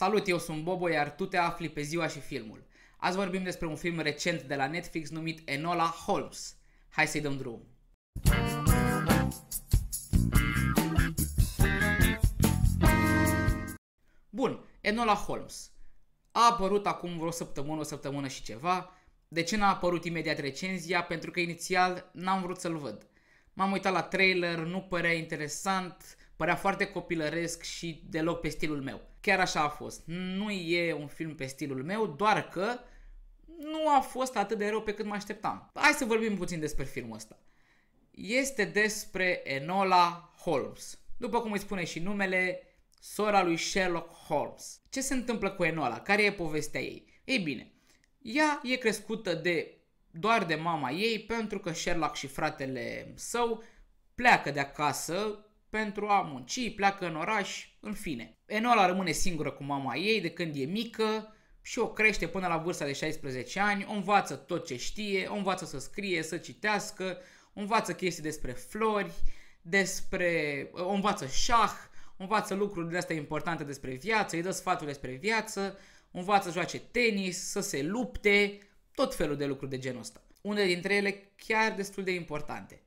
Salut, eu sunt Bobo, iar tu te afli pe ziua și filmul. Azi vorbim despre un film recent de la Netflix numit Enola Holmes. Hai să-i dăm drum. Bun, Enola Holmes. A apărut acum vreo săptămână, o săptămână și ceva. De ce n-a apărut imediat recenzia? Pentru că inițial n-am vrut să-l văd. M-am uitat la trailer, nu părea interesant, Părea foarte copilăresc și deloc pe stilul meu. Chiar așa a fost. Nu e un film pe stilul meu, doar că nu a fost atât de rău pe cât mă așteptam. Hai să vorbim puțin despre filmul ăsta. Este despre Enola Holmes. După cum îi spune și numele, sora lui Sherlock Holmes. Ce se întâmplă cu Enola? Care e povestea ei? Ei bine, ea e crescută de doar de mama ei pentru că Sherlock și fratele său pleacă de acasă pentru a munci, pleacă în oraș, în fine. Enola rămâne singură cu mama ei de când e mică și o crește până la vârsta de 16 ani, o învață tot ce știe, o învață să scrie, să citească, o învață chestii despre flori, despre, o învață șah, o învață lucruri de astea importante despre viață, îi dă sfaturi despre viață, o învață să joace tenis, să se lupte, tot felul de lucruri de genul ăsta. Unele dintre ele chiar destul de importante.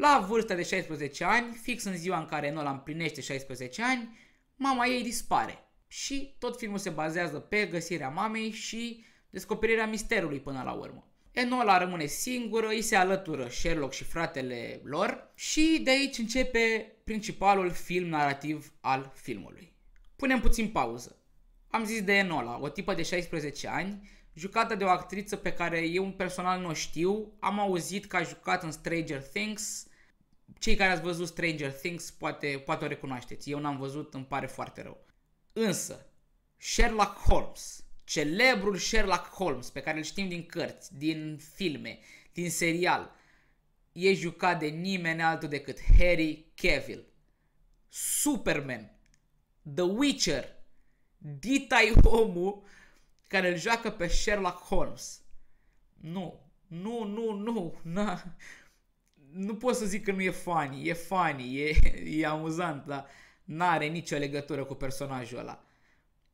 La vârsta de 16 ani, fix în ziua în care Nolan împlinește 16 ani, mama ei dispare. Și tot filmul se bazează pe găsirea mamei și descoperirea misterului până la urmă. Enola rămâne singură, îi se alătură Sherlock și fratele lor și de aici începe principalul film narrativ al filmului. Punem puțin pauză. Am zis de Enola, o tipă de 16 ani, jucată de o actriță pe care eu personal nu o știu, am auzit că a jucat în Stranger Things, cei care ați văzut Stranger Things poate, poate o recunoașteți. Eu n-am văzut, îmi pare foarte rău. Însă, Sherlock Holmes, celebrul Sherlock Holmes pe care îl știm din cărți, din filme, din serial, e jucat de nimeni altul decât Harry Cavill. Superman, The Witcher, Dita omul care îl joacă pe Sherlock Holmes. Nu, nu, nu, nu, na nu pot să zic că nu e funny, e funny, e, e amuzant, dar n-are nicio legătură cu personajul ăla.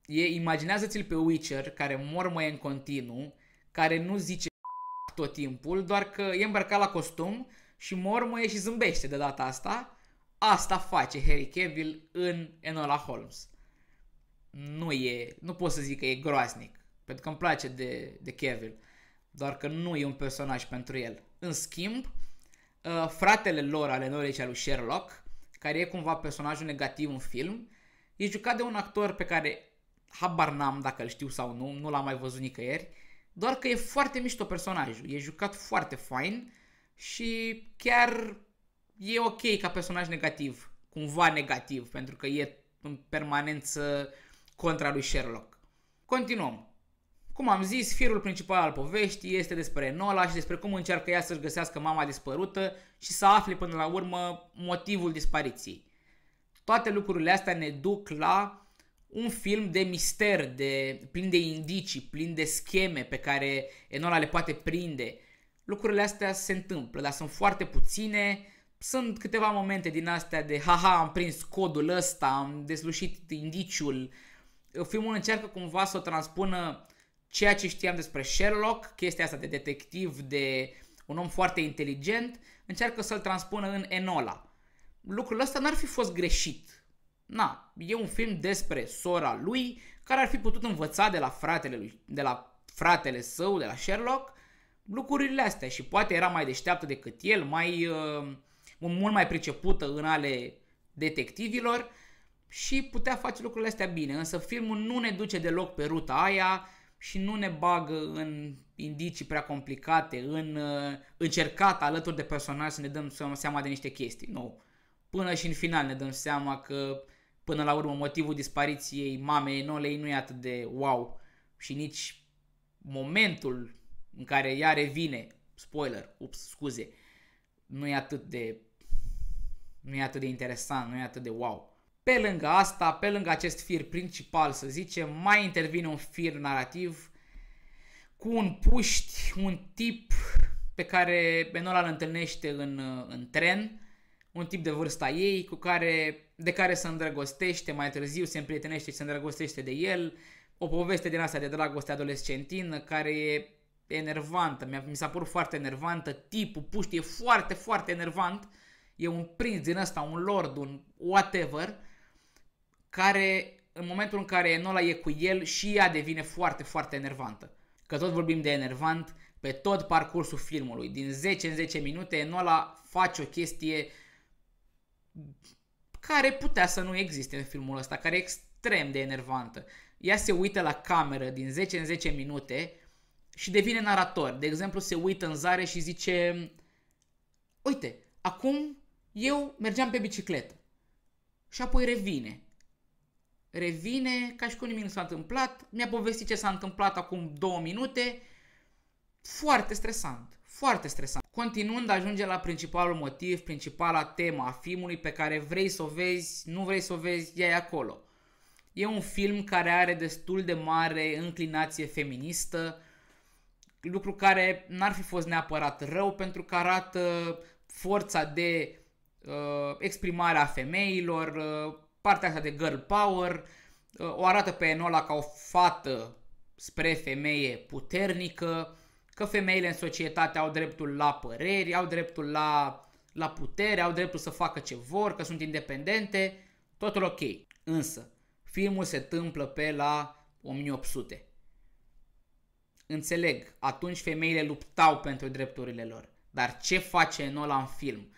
E, imaginează-ți-l pe Witcher, care mormăie în continuu, care nu zice tot timpul, doar că e îmbrăcat la costum și mormăie și zâmbește de data asta. Asta face Harry Cavill în Enola Holmes. Nu e, nu pot să zic că e groaznic, pentru că îmi place de, de Cavill, doar că nu e un personaj pentru el. În schimb, uh, fratele lor ale Norei și al lui Sherlock, care e cumva personajul negativ în film, e jucat de un actor pe care habar n-am dacă îl știu sau nu, nu l-am mai văzut nicăieri, doar că e foarte mișto personajul, e jucat foarte fain și chiar e ok ca personaj negativ, cumva negativ, pentru că e în permanență contra lui Sherlock. Continuăm. Cum am zis, firul principal al poveștii este despre Nola și despre cum încearcă ea să-și găsească mama dispărută și să afle până la urmă motivul dispariției. Toate lucrurile astea ne duc la un film de mister, de, plin de indicii, plin de scheme pe care Enola le poate prinde. Lucrurile astea se întâmplă, dar sunt foarte puține, sunt câteva momente din astea de haha, am prins codul ăsta, am deslușit indiciul. Filmul încearcă cumva să o transpună ceea ce știam despre Sherlock, chestia asta de detectiv, de un om foarte inteligent, încearcă să-l transpună în Enola. Lucrul ăsta n-ar fi fost greșit. Na, e un film despre sora lui care ar fi putut învăța de la fratele, lui, de la fratele său, de la Sherlock, lucrurile astea și poate era mai deșteaptă decât el, mai uh, mult mai pricepută în ale detectivilor și putea face lucrurile astea bine, însă filmul nu ne duce deloc pe ruta aia, și nu ne bagă în indicii prea complicate, în uh, încercat alături de personaj să ne dăm seama de niște chestii. Nu. Până și în final ne dăm seama că până la urmă motivul dispariției mamei Nolei nu e atât de wow și nici momentul în care ea revine, spoiler, ups, scuze, nu e atât de nu e atât de interesant, nu e atât de wow. Pe lângă asta, pe lângă acest fir principal, să zicem, mai intervine un fir narrativ cu un puști, un tip pe care Benola îl întâlnește în, în tren, un tip de vârsta ei, cu care, de care se îndrăgostește, mai târziu se împrietenește și se îndrăgostește de el, o poveste din asta de dragoste adolescentină care e enervantă, mi, s-a părut foarte enervantă, tipul puști e foarte, foarte enervant, e un prinț din asta, un lord, un whatever, care în momentul în care Enola e cu el și ea devine foarte, foarte enervantă. Că tot vorbim de enervant pe tot parcursul filmului. Din 10 în 10 minute Enola face o chestie care putea să nu existe în filmul ăsta, care e extrem de enervantă. Ea se uită la cameră din 10 în 10 minute și devine narator. De exemplu, se uită în zare și zice Uite, acum eu mergeam pe bicicletă și apoi revine revine, ca și cum nimic nu s-a întâmplat, mi-a povestit ce s-a întâmplat acum două minute. Foarte stresant, foarte stresant. Continuând, ajunge la principalul motiv, principala tema a filmului pe care vrei să o vezi, nu vrei să o vezi, ea e acolo. E un film care are destul de mare înclinație feministă, lucru care n-ar fi fost neapărat rău pentru că arată forța de uh, exprimare a femeilor, uh, partea asta de girl power, uh, o arată pe Enola ca o fată spre femeie puternică, că femeile în societate au dreptul la păreri, au dreptul la, la putere, au dreptul să facă ce vor, că sunt independente, totul ok. Însă, filmul se întâmplă pe la 1800. Înțeleg, atunci femeile luptau pentru drepturile lor, dar ce face Enola în film?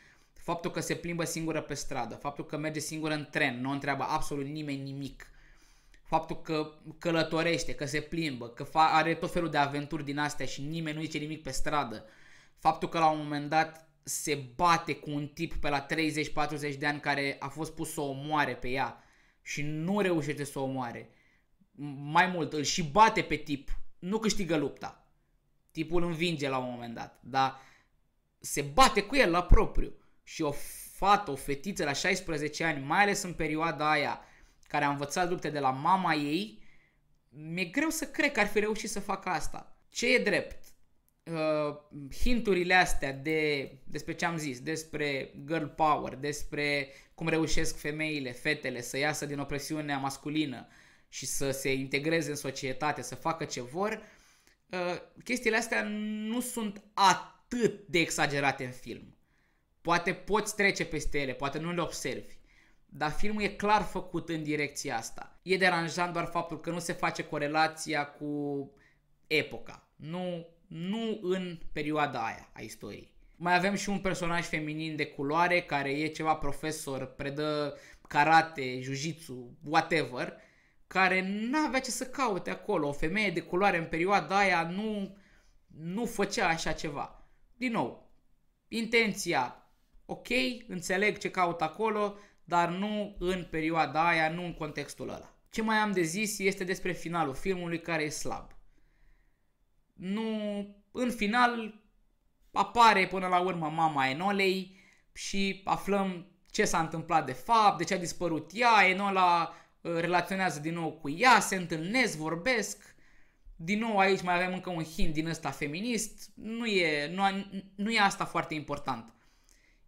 Faptul că se plimbă singură pe stradă, faptul că merge singură în tren, nu o întreabă absolut nimeni nimic, faptul că călătorește, că se plimbă, că are tot felul de aventuri din astea și nimeni nu zice nimic pe stradă, faptul că la un moment dat se bate cu un tip pe la 30-40 de ani care a fost pus să o omoare pe ea și nu reușește să o omoare. Mai mult, îl și bate pe tip, nu câștigă lupta. Tipul învinge la un moment dat, dar se bate cu el la propriu și o fată, o fetiță la 16 ani, mai ales în perioada aia care a învățat lupte de la mama ei, mi-e greu să cred că ar fi reușit să facă asta. Ce e drept? Uh, hinturile astea de, despre ce am zis, despre girl power, despre cum reușesc femeile, fetele să iasă din opresiunea masculină și să se integreze în societate, să facă ce vor, uh, chestiile astea nu sunt atât de exagerate în film. Poate poți trece peste ele, poate nu le observi. Dar filmul e clar făcut în direcția asta. E deranjant doar faptul că nu se face corelația cu epoca. Nu, nu în perioada aia a istoriei. Mai avem și un personaj feminin de culoare care e ceva profesor, predă karate, jiu-jitsu, whatever, care n-avea ce să caute acolo. O femeie de culoare în perioada aia nu, nu făcea așa ceva. Din nou, intenția ok, înțeleg ce caut acolo, dar nu în perioada aia, nu în contextul ăla. Ce mai am de zis este despre finalul filmului care e slab. Nu, în final apare până la urmă mama Enolei și aflăm ce s-a întâmplat de fapt, de ce a dispărut ea, Enola uh, relaționează din nou cu ea, se întâlnesc, vorbesc. Din nou aici mai avem încă un hint din ăsta feminist, nu e, nu, nu e asta foarte important.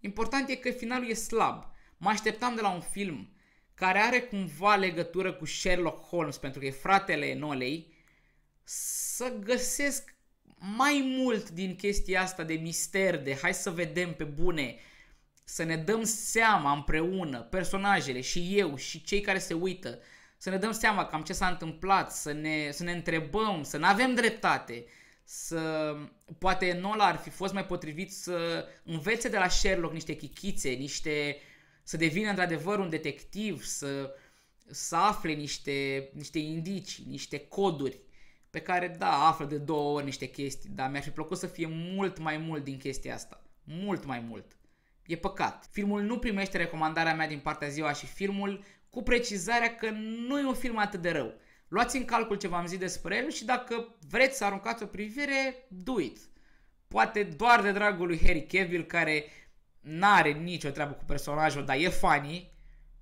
Important e că finalul e slab. Mă așteptam de la un film care are cumva legătură cu Sherlock Holmes, pentru că e fratele Nolei, să găsesc mai mult din chestia asta de mister, de hai să vedem pe bune, să ne dăm seama împreună, personajele și eu și cei care se uită, să ne dăm seama cam ce s-a întâmplat, să ne, să ne întrebăm, să nu avem dreptate, să... Poate Nola ar fi fost mai potrivit să învețe de la Sherlock niște chichițe, niște... să devină într-adevăr un detectiv, să, să afle niște, niște indicii, niște coduri pe care, da, află de două ori niște chestii, dar mi-ar fi plăcut să fie mult mai mult din chestia asta. Mult mai mult. E păcat. Filmul nu primește recomandarea mea din partea ziua și filmul cu precizarea că nu e un film atât de rău. Luați în calcul ce v-am zis despre el și dacă vreți să aruncați o privire, do it. Poate doar de dragul lui Harry Cavill, care n-are nicio treabă cu personajul, dar e funny,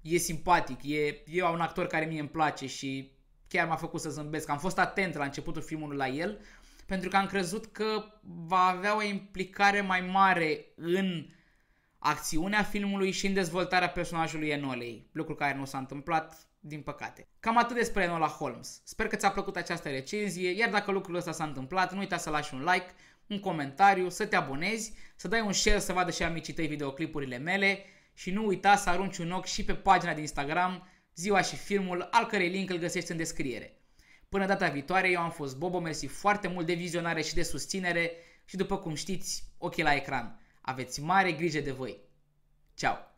e simpatic, e, e un actor care mie îmi place și chiar m-a făcut să zâmbesc. Am fost atent la începutul filmului la el, pentru că am crezut că va avea o implicare mai mare în acțiunea filmului și în dezvoltarea personajului Enolei, lucru care nu s-a întâmplat din păcate. Cam atât despre Enola Holmes. Sper că ți-a plăcut această recenzie, iar dacă lucrul ăsta s-a întâmplat, nu uita să lași un like, un comentariu, să te abonezi, să dai un share să vadă și amicii tăi videoclipurile mele și nu uita să arunci un ochi și pe pagina de Instagram, ziua și filmul, al cărei link îl găsești în descriere. Până data viitoare, eu am fost Bobo, mersi foarte mult de vizionare și de susținere și după cum știți, ochii la ecran. Aveți mare grijă de voi! Ciao!